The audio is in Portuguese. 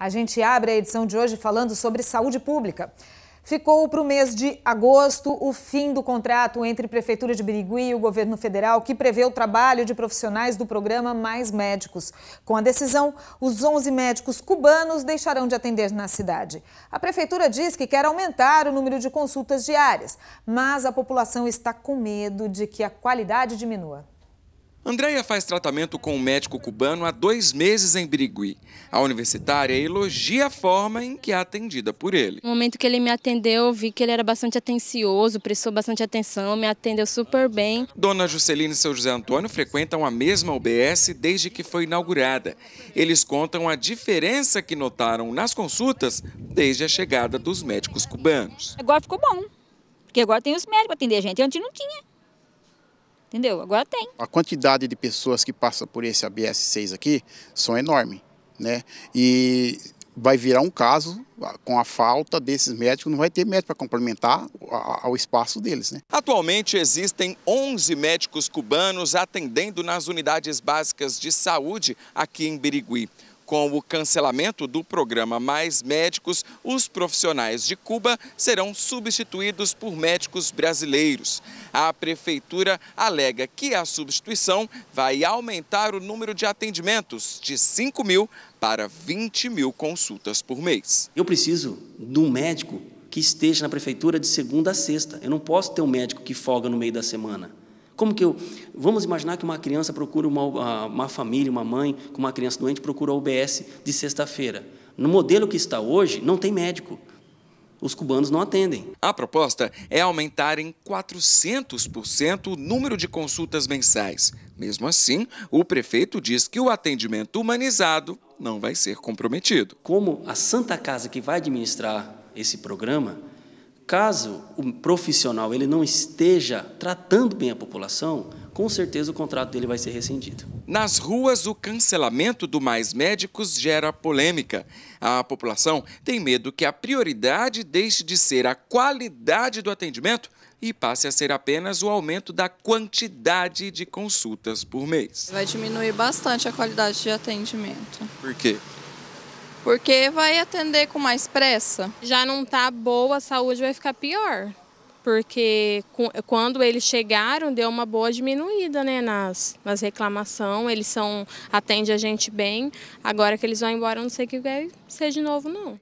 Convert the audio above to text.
A gente abre a edição de hoje falando sobre saúde pública. Ficou para o mês de agosto o fim do contrato entre a Prefeitura de Birigui e o governo federal, que prevê o trabalho de profissionais do programa Mais Médicos. Com a decisão, os 11 médicos cubanos deixarão de atender na cidade. A Prefeitura diz que quer aumentar o número de consultas diárias, mas a população está com medo de que a qualidade diminua. Andréia faz tratamento com um médico cubano há dois meses em Birigui. A universitária elogia a forma em que é atendida por ele. No momento que ele me atendeu, eu vi que ele era bastante atencioso, prestou bastante atenção, me atendeu super bem. Dona Juscelina e seu José Antônio frequentam a mesma UBS desde que foi inaugurada. Eles contam a diferença que notaram nas consultas desde a chegada dos médicos cubanos. Agora ficou bom, porque agora tem os médicos atender a gente, antes não tinha. Entendeu? Agora tem. A quantidade de pessoas que passa por esse ABS6 aqui são enorme, né? E vai virar um caso ah, com a falta desses médicos, não vai ter médico para complementar ao espaço deles. Né? Atualmente existem 11 médicos cubanos atendendo nas unidades básicas de saúde aqui em Birigui. Com o cancelamento do programa Mais Médicos, os profissionais de Cuba serão substituídos por médicos brasileiros. A prefeitura alega que a substituição vai aumentar o número de atendimentos de 5 mil para 20 mil consultas por mês. Eu preciso de um médico que esteja na prefeitura de segunda a sexta. Eu não posso ter um médico que folga no meio da semana. Como que eu. Vamos imaginar que uma criança procura uma, ah, uma família, uma mãe com uma criança doente, procura o UBS de sexta-feira. No modelo que está hoje, não tem médico. Os cubanos não atendem. A proposta é aumentar em 400% o número de consultas mensais. Mesmo assim, o prefeito diz que o atendimento humanizado não vai ser comprometido. Como a Santa Casa que vai administrar esse programa Caso o profissional ele não esteja tratando bem a população, com certeza o contrato dele vai ser rescindido. Nas ruas, o cancelamento do Mais Médicos gera polêmica. A população tem medo que a prioridade deixe de ser a qualidade do atendimento e passe a ser apenas o aumento da quantidade de consultas por mês. Vai diminuir bastante a qualidade de atendimento. Por quê? porque vai atender com mais pressa. Já não tá boa, a saúde vai ficar pior, porque quando eles chegaram deu uma boa diminuída, né, nas, nas reclamação, eles são atendem a gente bem. Agora que eles vão embora, não sei o que vai ser de novo não.